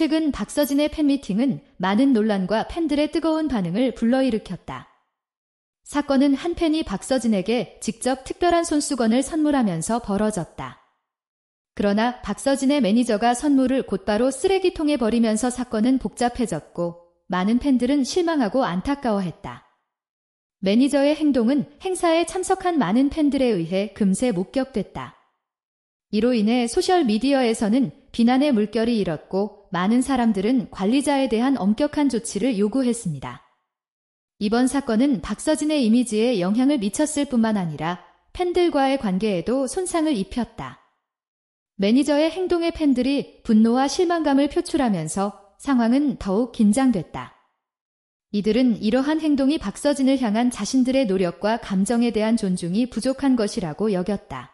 최근 박서진의 팬미팅은 많은 논란과 팬들의 뜨거운 반응을 불러일으켰다. 사건은 한 팬이 박서진에게 직접 특별한 손수건을 선물하면서 벌어졌다. 그러나 박서진의 매니저가 선물을 곧바로 쓰레기통에 버리면서 사건은 복잡해졌고 많은 팬들은 실망하고 안타까워했다. 매니저의 행동은 행사에 참석한 많은 팬들에 의해 금세 목격됐다. 이로 인해 소셜미디어에서는 비난의 물결이 일었고 많은 사람들은 관리자에 대한 엄격한 조치를 요구했습니다. 이번 사건은 박서진의 이미지에 영향을 미쳤을 뿐만 아니라 팬들과의 관계에도 손상을 입혔다. 매니저의 행동에 팬들이 분노와 실망감을 표출하면서 상황은 더욱 긴장됐다. 이들은 이러한 행동이 박서진을 향한 자신들의 노력과 감정에 대한 존중이 부족한 것이라고 여겼다.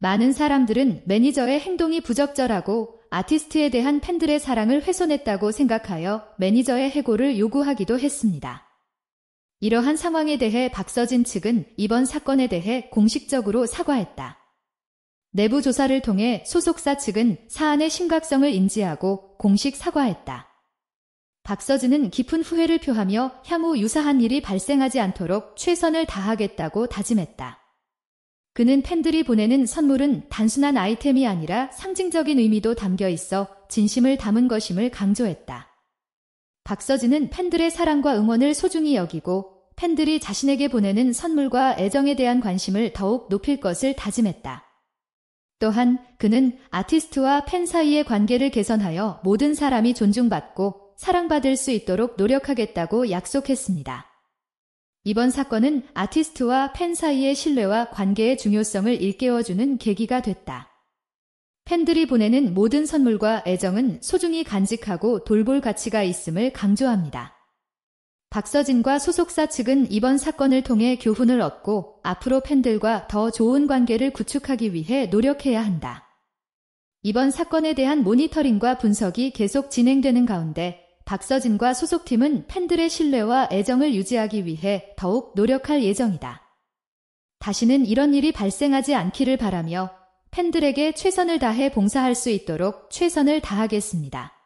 많은 사람들은 매니저의 행동이 부적절하고 아티스트에 대한 팬들의 사랑을 훼손했다고 생각하여 매니저의 해고를 요구하기도 했습니다. 이러한 상황에 대해 박서진 측은 이번 사건에 대해 공식적으로 사과했다. 내부 조사를 통해 소속사 측은 사안의 심각성을 인지하고 공식 사과했다. 박서진은 깊은 후회를 표하며 향후 유사한 일이 발생하지 않도록 최선을 다하겠다고 다짐했다. 그는 팬들이 보내는 선물은 단순한 아이템이 아니라 상징적인 의미도 담겨 있어 진심을 담은 것임을 강조했다. 박서진은 팬들의 사랑과 응원을 소중히 여기고 팬들이 자신에게 보내는 선물과 애정에 대한 관심을 더욱 높일 것을 다짐했다. 또한 그는 아티스트와 팬 사이의 관계를 개선하여 모든 사람이 존중받고 사랑받을 수 있도록 노력하겠다고 약속했습니다. 이번 사건은 아티스트와 팬 사이의 신뢰와 관계의 중요성을 일깨워주는 계기가 됐다. 팬들이 보내는 모든 선물과 애정은 소중히 간직하고 돌볼 가치가 있음을 강조합니다. 박서진과 소속사 측은 이번 사건을 통해 교훈을 얻고 앞으로 팬들과 더 좋은 관계를 구축하기 위해 노력해야 한다. 이번 사건에 대한 모니터링과 분석이 계속 진행되는 가운데 박서진과 소속팀은 팬들의 신뢰와 애정을 유지하기 위해 더욱 노력할 예정이다. 다시는 이런 일이 발생하지 않기를 바라며 팬들에게 최선을 다해 봉사할 수 있도록 최선을 다하겠습니다.